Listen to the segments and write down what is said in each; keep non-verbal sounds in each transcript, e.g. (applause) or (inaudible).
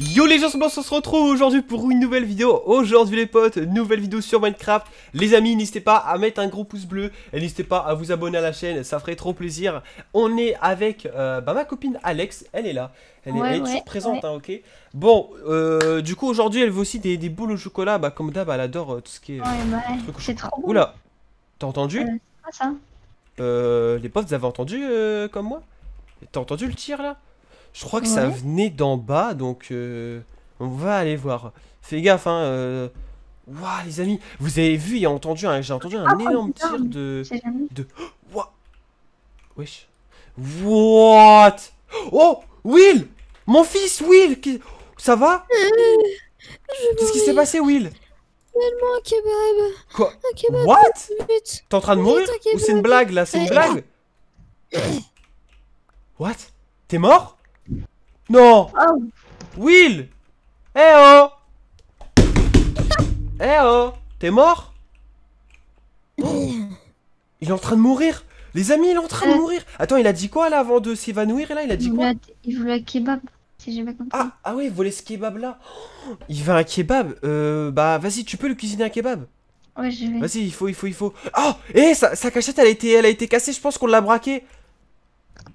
Yo les gens, on se retrouve aujourd'hui pour une nouvelle vidéo. Aujourd'hui les potes, nouvelle vidéo sur Minecraft. Les amis, n'hésitez pas à mettre un gros pouce bleu et n'hésitez pas à vous abonner à la chaîne, ça ferait trop plaisir. On est avec euh, bah, ma copine Alex, elle est là. Elle est, toujours présente, hein, ok Bon, euh, du coup aujourd'hui elle veut aussi des, boules au chocolat. Bah comme d'hab, elle adore euh, tout ce qui est... Ouais bah, Oula, t'as entendu les potes, vous avez entendu comme moi T'as entendu le tir là je crois que ça venait d'en bas, donc euh, on va aller voir. Fais gaffe, hein. Euh... les amis, vous avez vu entendu, j'ai entendu un ah, énorme tir de. de... Wesh. What Oh Will Mon fils, Will Ça va euh, Qu'est-ce qui s'est passé, Will Donne-moi un kebab. Quoi Un kebab. What T'es en train de mourir Ou c'est une blague là C'est une euh, blague (coughs) What T'es mort non oh. Will Eh oh Eh oh T'es mort Il est en train de mourir Les amis, il est en train de euh. mourir Attends, il a dit quoi là avant de s'évanouir là Il a dit quoi Il voulait un kebab, si j'ai bien compris. Ah, ah oui, il voulait ce kebab là (gasps) Il veut un kebab euh, bah vas-y, tu peux le cuisiner un kebab Ouais, je vais. Vas-y, il faut, il faut, il faut. Oh Eh, sa, cachette, elle a été, elle a été cassée, je pense qu'on l'a braquée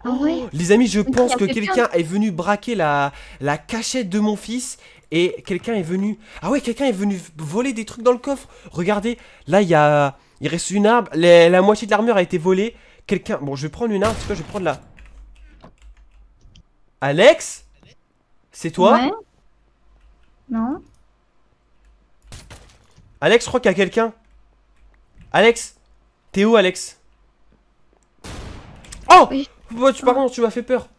ah oh, les amis, je pense que quelqu'un est venu braquer la, la cachette de mon fils et quelqu'un est venu. Ah ouais, quelqu'un est venu voler des trucs dans le coffre. Regardez, là il y a, il reste une arme. La moitié de l'armure a été volée. Quelqu'un. Bon, je vais prendre une arme. Je vais prendre la. Alex C'est toi Non. Alex, je crois qu'il y a quelqu'un. Alex T'es où, Alex Oh tu m'as fait peur.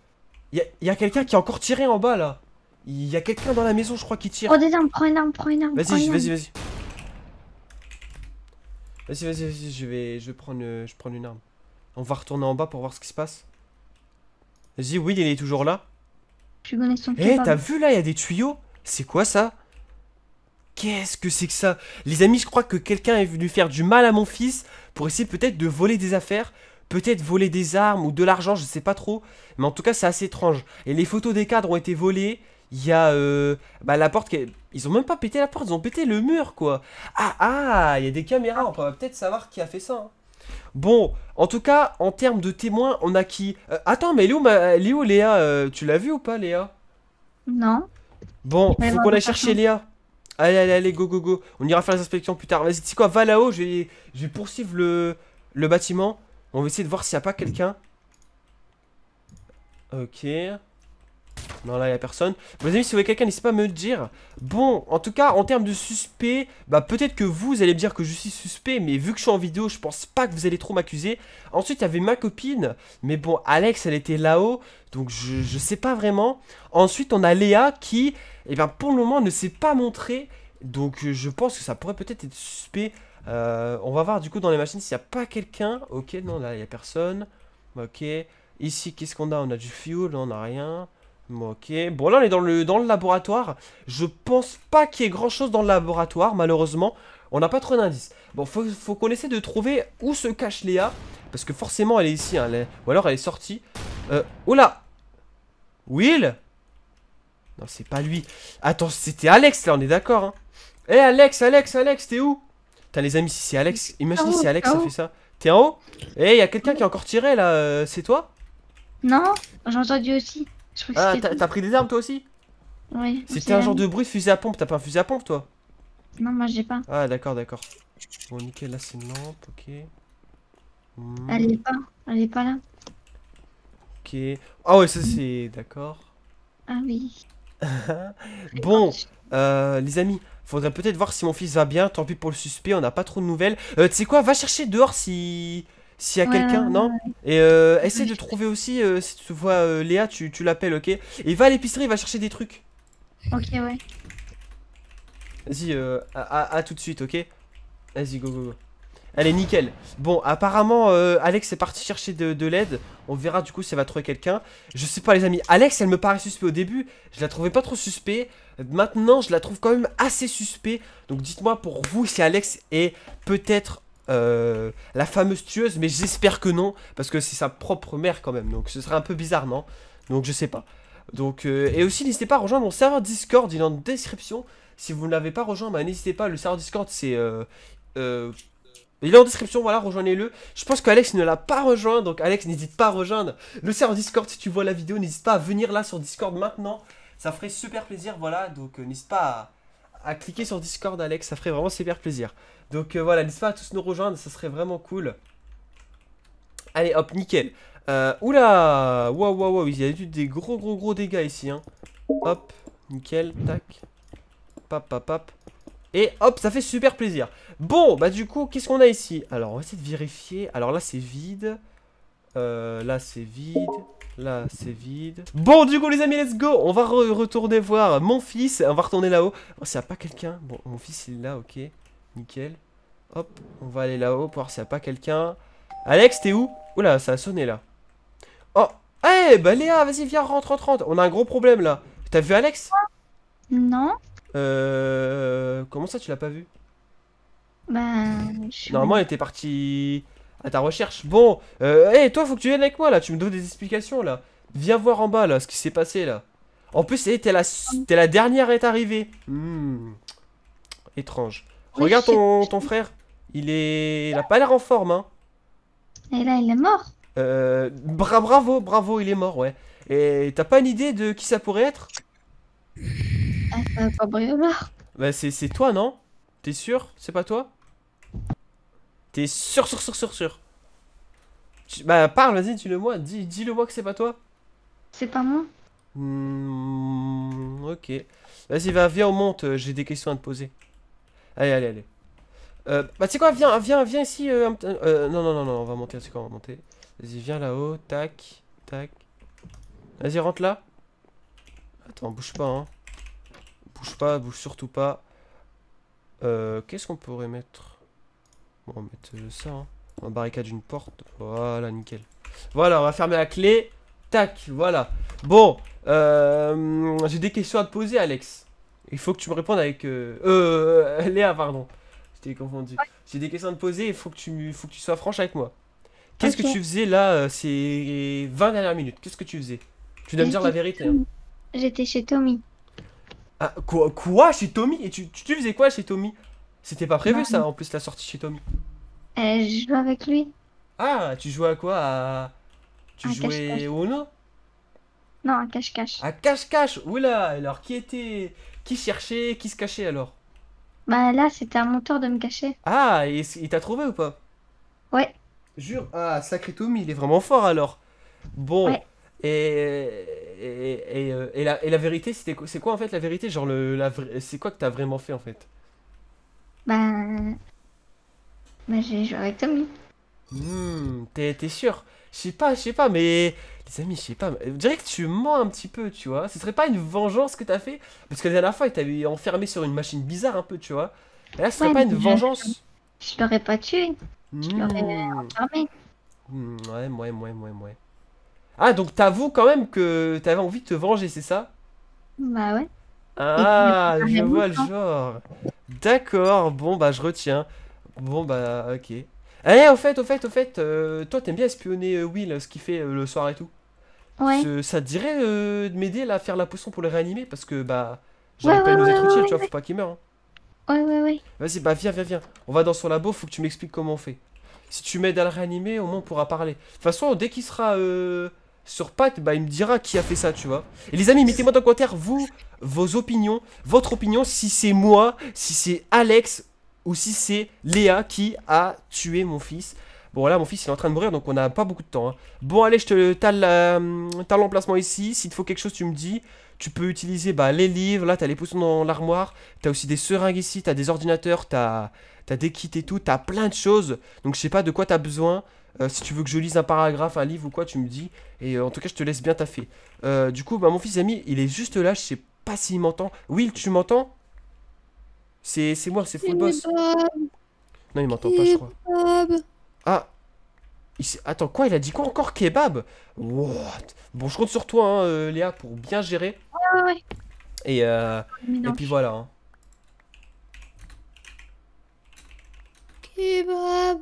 Il y a, quelqu'un qui a encore tiré en bas là. Il y a quelqu'un dans la maison, je crois, qui tire. Oh, des armes, prends une arme, prends une arme. Vas-y, vas-y, vas-y. Vas-y, vas-y, vas-y, je vais, je prendre, euh, je prends une arme. On va retourner en bas pour voir ce qui se passe. Vas-y, oui, il est toujours là. Tu connais son Eh, t'as vu là, il y a des tuyaux C'est quoi ça Qu'est-ce que c'est que ça Les amis, je crois que quelqu'un est venu faire du mal à mon fils pour essayer peut-être de voler des affaires peut-être voler des armes ou de l'argent, je sais pas trop. Mais en tout cas, c'est assez étrange. Et les photos des cadres ont été volées. Il y a euh, bah, la porte qui Ils ont même pas pété la porte, ils ont pété le mur, quoi. Ah, ah, il y a des caméras, on pourrait peut-être savoir qui a fait ça. Hein. Bon, en tout cas, en termes de témoins, on a qui euh, Attends, mais Léo, ma... Léo Léa, euh, tu l'as vu ou pas, Léa Non. Bon, faut qu'on aille chercher Léa. Allez, allez, allez, go, go, go. On ira faire les inspections plus tard. Vas-y, tu sais quoi, va là-haut, je vais, poursuivre le bâtiment. On va essayer de voir s'il n'y a pas quelqu'un. Ok. Non, là, il n'y a personne. Mes amis, si vous voyez quelqu'un, n'hésitez pas à me le dire. Bon, en tout cas, en termes de suspect, bah, peut-être que vous allez me dire que je suis suspect, mais vu que je suis en vidéo, je pense pas que vous allez trop m'accuser. Ensuite, il y avait ma copine, mais bon, Alex, elle était là-haut, donc je, ne sais pas vraiment. Ensuite, on a Léa qui, eh bien pour le moment, ne s'est pas montrée, donc euh, je pense que ça pourrait peut-être être suspect. Euh, on va voir du coup dans les machines s'il n'y a pas quelqu'un. Ok, non, là il n'y a personne. Ok, ici qu'est-ce qu'on a On a du fuel, on n'a rien. Ok, bon là on est dans le, dans le laboratoire. Je pense pas qu'il y ait grand chose dans le laboratoire, malheureusement. On n'a pas trop d'indices. Bon, faut, faut qu'on essaie de trouver où se cache Léa. Parce que forcément elle est ici, hein. ou alors elle est sortie. Euh, oula Will Non, c'est pas lui. Attends, c'était Alex là, on est d'accord. Hein. Eh Alex, Alex, Alex, t'es où les amis, si c'est Alex, imagine si c'est Alex, ça fait ça. T'es en haut Eh, hey, quelqu'un qui a encore tiré là, euh, c'est toi Non, j'ai entendu aussi. ah, t'as pris des armes toi aussi Oui. C'était un genre de bruit de fusée à pompe, t'as pas un fusée à pompe toi Non, moi j'ai pas. Ah, d'accord, d'accord. Bon, nickel, là c'est une lampe, ok. Hmm. Elle est pas, elle pas là. Ok. Ah ouais, ça c'est. D'accord. Ah oui. (laughs) bon, euh, les amis, faudrait peut-être voir si mon fils va bien. Tant pis pour le suspect, on n'a pas trop de nouvelles. Euh, tu sais quoi, va chercher dehors si... S'il y a quelqu'un, non Et euh, essaie de trouver aussi, euh, si tu vois euh, Léa, tu, l'appelles, ok Et va à l'épicerie, va chercher des trucs. Ok, ouais. Vas-y, à, tout de suite, ok Vas-y, go, go, go. Allez, nickel. Bon, apparemment, euh, Alex est parti chercher de, l'aide. On verra du coup si elle va trouver quelqu'un. Je sais pas, les amis. Alex, elle me paraît suspect au début. Je la trouvais pas trop suspect. Maintenant, je la trouve quand même assez suspect. Donc, dites-moi pour vous si Alex est peut-être euh, la fameuse tueuse. Mais j'espère que non. Parce que c'est sa propre mère quand même. Donc, ce serait un peu bizarre, non Donc, je sais pas. Donc, euh, et aussi, n'hésitez pas à rejoindre mon serveur Discord. Il est en description. Si vous ne l'avez pas rejoint, bah, n'hésitez pas. Le serveur Discord, c'est. Il est en description, voilà, rejoignez-le. Je pense qu'Alex ne l'a pas rejoint, donc Alex, n'hésite pas à rejoindre le serveur Discord si tu vois la vidéo. N'hésite pas à venir là sur Discord maintenant. Ça ferait super plaisir, voilà. Donc euh, n'hésite pas à, cliquer sur Discord, Alex. Ça ferait vraiment super plaisir. Donc euh, voilà, n'hésite pas à tous nous rejoindre, ça serait vraiment cool. Allez, hop, nickel. Euh, oula Waouh, waouh, waouh, il y a eu des gros, gros, gros dégâts ici. Hein. Hop, nickel, tac. Pap, pap, pap. Et hop, ça fait super plaisir. Bon, bah du coup, qu'est-ce qu'on a ici Alors, on va essayer de vérifier. Alors là, c'est vide. Euh, là, c'est vide. Là, c'est vide. Bon, du coup, les amis, let's go On va retourner voir mon fils. On va retourner là-haut. Oh, s'il n'y a pas quelqu'un. Bon, mon fils, il est là, ok. Nickel. Hop, on va aller là-haut pour voir s'il n'y a pas quelqu'un. Alex, t'es où Oula, ça a sonné, là. Oh Eh, bah Léa, vas-y, viens, rentre, rentre, rentre. On a un gros problème, là. T'as vu Alex Non. Euh, comment ça, tu l'as pas vu Bah. Normalement, il était parti à ta recherche. Bon, et euh, toi, faut que tu viennes avec moi là. Tu me donnes des explications là. Viens voir en bas là ce qui s'est passé là. En plus, eh, t'es la, la dernière à être arrivée. Hmm. Étrange. Regarde ton, ton frère. Il est. Il a pas l'air en forme, hein. Et là, il est mort. Euh, bravo, bravo, il est mort, ouais. Et t'as pas une idée de qui ça pourrait être ah, bah, c'est toi, non T'es sûr C'est pas toi T'es sûr, sûr, sûr, sûr, sûr Bah, parle, vas-y, dis-le moi. Dis-le dis moi que c'est pas toi. C'est pas moi. Hmm, ok. Vas-y, va, viens, on monte. Euh, j'ai des questions à te poser. Allez, allez, allez. Euh, bah, tu sais quoi, viens, viens, viens ici. Euh, non, non, non, non, on va monter. C'est quoi, on va monter. Vas-y, viens là-haut. Tac, tac. Vas-y, rentre là. Attends, bouge pas, hein. Bouge pas, bouge surtout pas. Euh, qu'est-ce qu'on pourrait mettre on va mettre euh, ça. Hein. Un barricade une porte. Voilà, nickel. Voilà, on va fermer la clé. Tac, voilà. Bon, euh, j'ai des questions à te poser, Alex. Il faut que tu me répondes avec... Euh, (laughs) Léa, pardon. J'étais confondu. J'ai des questions à te poser, il faut que tu, faut que tu sois franche avec moi. Qu'est-ce que tu faisais là, ces 20 dernières minutes Qu'est-ce que tu faisais Tu dois me dire la vérité. J'étais hein. chez Tommy. Ah, quoi, quoi chez Tommy Et tu, tu, faisais quoi chez Tommy C'était pas prévu ça en plus la sortie chez Tommy. Euh, je jouais avec lui. Ah, tu jouais à quoi Tu jouais ou non au Non, à cache-cache. À cache-cache Oula Alors, qui était. Qui cherchait Qui se cachait alors Bah là, c'était à mon tour de me cacher. Ah, et il t'a trouvé ou pas Ouais. Jure Ah, sacré Tommy, il est vraiment fort alors. Bon. Et et, et, et, la, et la vérité, c'est quoi, en fait la vérité Genre, le, la, c'est quoi que t'as vraiment fait en fait Bah. Bah, j'ai joué avec Tommy. Hmm, t'es sûr Je sais pas, je sais pas, mais. Les amis, je sais pas. Je dirais que tu mens un petit peu, tu vois. Ce serait pas une vengeance que t'as fait Parce que la dernière fois, il t'avait enfermé sur une machine bizarre un peu, tu vois. Et là, ce serait pas une vengeance Je, l'aurais pas tué. Je mmh. enfermé. ouais, ouais, ouais, ouais, ouais. Ah, donc t'avoues quand même que t'avais envie de te venger, c'est ça Bah ouais. Ah, je vois le hein. genre. D'accord, bon bah je retiens. Bon bah ok. Eh, au fait, au fait, au fait, euh, toi t'aimes bien espionner euh, Will, ce qu'il fait euh, le soir et tout Ouais. ça te dirait de m'aider là, à faire la poisson pour le réanimer parce que bah j'ai pas nous être utile, tu vois, faut pas qu'il meure. Hein. Ouais, ouais, ouais. Vas-y, bah viens, viens, viens. On va dans son labo, faut que tu m'expliques comment on fait. Si tu m'aides à le réanimer, au moins on pourra parler. De toute façon, dès qu'il sera sur Pat, bah, il me dira qui a fait ça, tu vois. Et les amis, mettez-moi dans le commentaire vous, vos opinions, votre opinion, si c'est moi, si c'est Alex ou si c'est Léa qui a tué mon fils. Bon, là, mon fils, il est en train de mourir, donc on n'a pas beaucoup de temps. Hein. Bon, allez, je te t'as l'emplacement ici. S'il te faut quelque chose, tu me dis. Tu peux utiliser bah, les livres, là, t'as les poussons dans l'armoire, t'as aussi des seringues ici, t'as des ordinateurs, t'as as des kits et tout, t'as plein de choses. Donc, je sais pas de quoi t'as besoin. Euh, si tu veux que je lise un paragraphe, un livre ou quoi, tu me dis. Et euh, en tout cas, je te laisse bien taffer. Euh, du coup, bah, mon fils ami, il est juste là. Je sais pas s'il m'entend. Will, tu m'entends C'est moi, c'est Footboss. Non, il m'entend pas, je crois. Ah Attends, quoi Il a dit quoi encore Kebab What Bon, je compte sur toi, hein, Léa, pour bien gérer. Ouais, ah ouais. Et, oh, et puis voilà. Hein. Kebab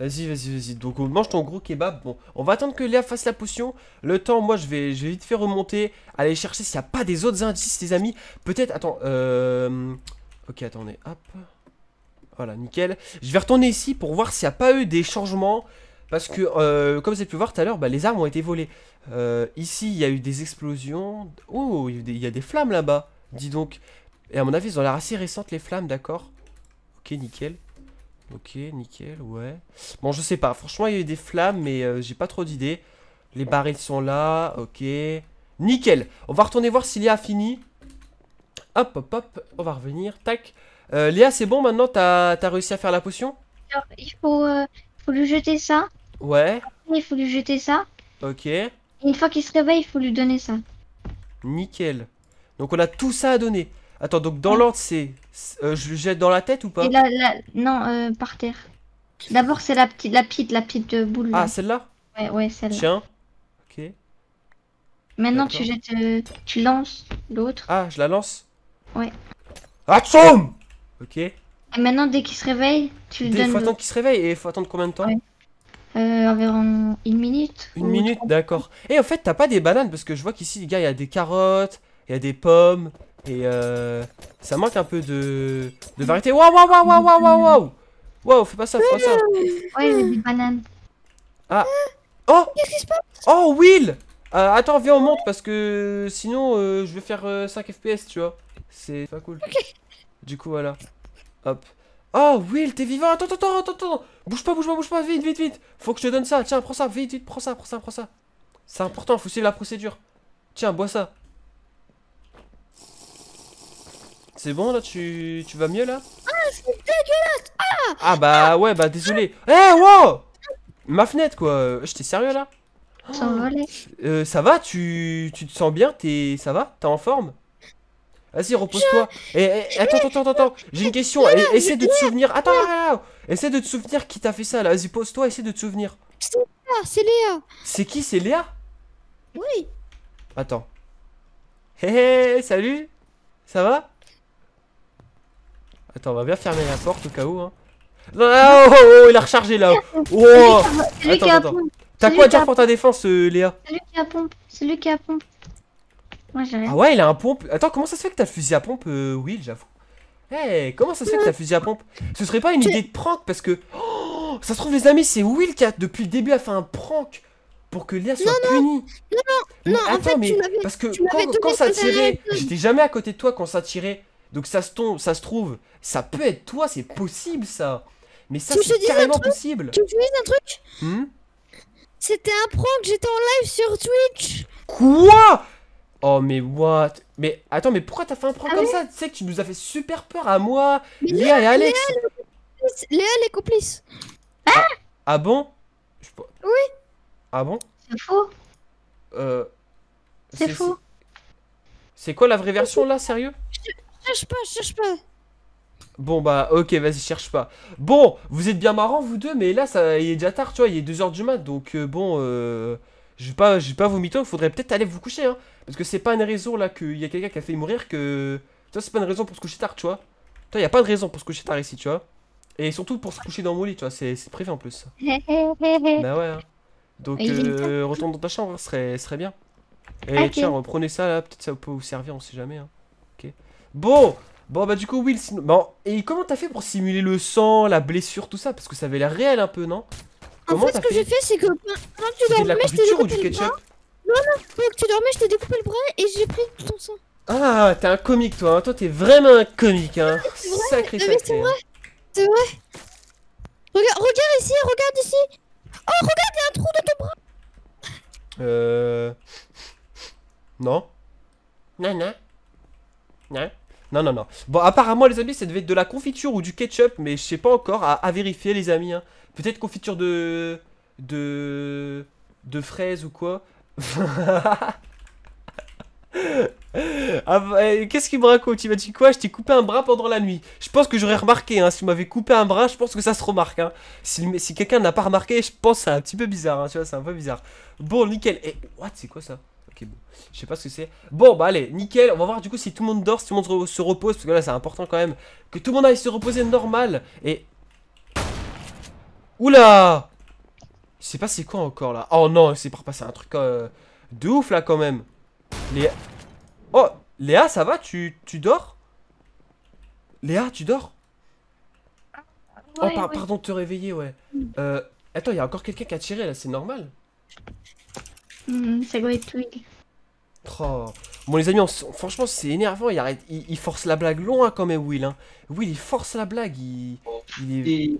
Vas-y, vas-y, vas-y. Donc on mange ton gros kebab. Bon, on va attendre que Léa fasse la potion. Le temps, moi, je vais, je vais vite faire remonter, aller chercher s'il n'y a pas des autres indices, les amis. Peut-être, attends, euh... Ok, attendez, hop. Voilà, nickel. Je vais retourner ici pour voir s'il n'y a pas eu des changements. Parce que, euh, comme vous avez pu voir tout à l'heure, bah, les armes ont été volées. Euh, ici, il y a eu des explosions. Oh, il y a des, flammes là-bas. Dis donc. Et à mon avis, dans ont l'air assez récentes, les flammes, d'accord Ok, nickel. Ok, nickel, ouais. Bon, je sais pas. Franchement, il y a eu des flammes, mais euh, j'ai pas trop d'idées. Les barils sont là, ok. Nickel. On va retourner voir si Léa a fini. Hop, hop, hop. On va revenir, tac. Euh, Léa, c'est bon maintenant T'as as réussi à faire la potion euh, il faut, lui jeter ça. Ouais. il faut lui jeter ça. Ok. une fois qu'il se réveille, il faut lui donner ça. Nickel. Donc on a tout ça à donner. Attends, donc dans l'ordre, c'est euh, je le jette dans la tête ou pas Non, euh, par terre. D'abord, c'est la petite, la petite, la boule. Ah, celle-là Ouais, ouais, celle-là. Tiens. Ok. Maintenant, tu jettes, euh, tu lances l'autre. Ah, je la lance Ouais. Ok. Et maintenant, dès qu'il se réveille, tu le donnes. Il faut attendre qu'il se réveille et il faut attendre combien de temps environ une minute. Une minute, d'accord. Et en fait, t'as pas des bananes parce que je vois qu'ici, les gars, il y a des carottes, il y a des pommes, et euh, ça manque un peu de, de variété. Waouh, waouh, waouh, waouh, waouh, waouh, waouh. Waouh, fais pas ça, fais pas ça. Ouais, j'ai des bananes. Ah. Oh Oh, Will euh, Attends, viens, on monte parce que sinon euh, je vais faire 5 euh, FPS, tu vois. C'est pas cool. Du coup, voilà. Hop. Oh, Will, t'es vivant. Attends, attends, attends, attends. Bouge pas, bouge pas, bouge pas. Vite, vite, vite. Faut que je te donne ça. Tiens, prends ça. Vite, vite, prends ça, prends ça, prends ça. C'est important, faut suivre la procédure. Tiens, bois ça. C'est bon là tu... tu vas mieux là Ah c'est dégueulasse ah, ah bah ah! ouais bah désolé Eh wow Ma fenêtre quoi euh, J'étais sérieux là euh, ça va, tu... tu te sens bien, t'es, ça va, t'es en forme Vas-y, repose-toi. Eh, eh attends, attends, attends, J'ai une question. Eh, essaie de te souvenir. Attends, attends, essaie de te souvenir qui t'a fait ça. Là, vas-y, pose-toi. Essaie de te souvenir. C'est Léa. C'est Léa. C'est qui C'est Léa. Oui. Attends. Hé, salut. Ça va Attends, on va bien fermer la porte au cas où. Hein. Non, ah, oh, oh, oh, il a rechargé là. Oh. Attends, attends. T'as quoi à dire pour ta défense, euh, Léa C'est lui qui a pompe. C'est lui qui a pompe. Moi, ah ouais, il a un pompe. Attends, comment ça se fait que t'as le fusil à pompe, euh, Will, j'avoue Hey, eh, comment ça se fait que t'as fusil à pompe Ce serait pas une idée de prank parce que. Oh, ça se trouve, les amis, c'est Will qui a depuis le début a fait un prank pour que Léa soit punie. Non, non, non, attends, fait, mais. parce que quand, quand ça tirait, j'étais jamais à côté de toi quand ça tirait. Donc ça se, tombe, ça se trouve, ça peut être toi, c'est possible ça. Mais ça, c'est carrément possible. Tu me dis un truc hmm C'était un prank, j'étais en live sur Twitch. Quoi Oh mais what Mais attends, mais pourquoi t'as fait un prank ah comme ça Tu sais que tu nous as fait super peur à moi, Léa, et Alex. Léa, les complices. Ah, hein ah, bon Oui. Ah bon C'est faux. Euh, c'est faux. C'est quoi la vraie version là, sérieux Cherche pas, cherche pas. Bon bah ok vas-y cherche pas Bon vous êtes bien marrants vous deux mais là ça il est déjà tard tu vois il est 2h du mat donc euh, bon euh, je vais pas pas vous mytho faudrait peut-être aller vous coucher hein Parce que c'est pas une raison là qu'il y a quelqu'un qui a fait mourir que vois c'est pas une raison pour se coucher tard tu vois Toi y a pas de raison pour se coucher tard ici tu vois Et surtout pour se coucher dans mon lit tu vois c'est prévu en plus (laughs) Bah ouais hein. Donc euh, retourne dans ta chambre hein, serait, serait bien Et tiens prenez ça là peut-être ça peut vous servir on sait jamais hein Bon Bon bah du coup Will, sinon... Bon, et comment t'as fait pour simuler le sang, la blessure, tout ça Parce que ça avait l'air réel un peu, non En fait, ce que j'ai fait, c'est que quand tu dormais, je t'ai découpé le bras. Non, non, quand tu dormais, je t'ai découpé le bras et j'ai pris ton sang. Ah, t'es un comique, toi. Hein. Toi, t'es vraiment un comique, hein. sacré, sacré. C'est hein. vrai, c'est vrai. Regarde, regarde ici, regarde ici. Oh, regarde, il y a un trou dans ton bras. Euh... Non. Non, non. Non. Non, non, non. Bon, apparemment, les amis, ça devait être de la confiture ou du ketchup, mais je sais pas encore, à, vérifier, les amis. Hein. Peut-être confiture de... de... de fraises ou quoi. (laughs) Ah, bah, eh, qu'est-ce qu'il me raconte Il m'a dit quoi Je t'ai coupé un bras pendant la nuit. Je pense que j'aurais remarqué. Si vous m'avez coupé un bras, je pense que ça se remarque. Hein. Si, quelqu'un n'a pas remarqué, je pense que c'est un petit peu bizarre. Hein. c'est un peu bizarre. Bon, nickel. Et eh, what C'est quoi ça je sais pas ce que c'est. Bon, bah allez, nickel. On va voir du coup si tout le monde dort, si tout le monde se repose. Parce que là, c'est important quand même que tout le monde aille se reposer normal. Et. Oula Je sais pas c'est quoi encore là. Oh non, c'est par passer un truc euh, de ouf là quand même. Léa. Oh Léa, ça va tu, dors Léa, tu dors Oh, pardon de te réveiller, ouais. Euh, attends, il y a encore quelqu'un qui a tiré là, c'est normal Mm, ça être oh. Bon les amis, franchement c'est énervant, il, arrête, il, force la blague loin quand même Will. Hein. Will il force la blague, il, il est...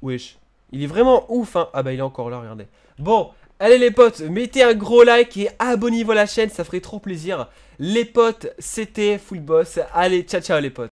Wesh. Il est vraiment ouf hein. Ah bah il est encore là, regardez. Bon, allez les potes, mettez un gros like et abonnez-vous à la chaîne, ça ferait trop plaisir. Les potes, c'était Full Boss. Allez, ciao ciao les potes.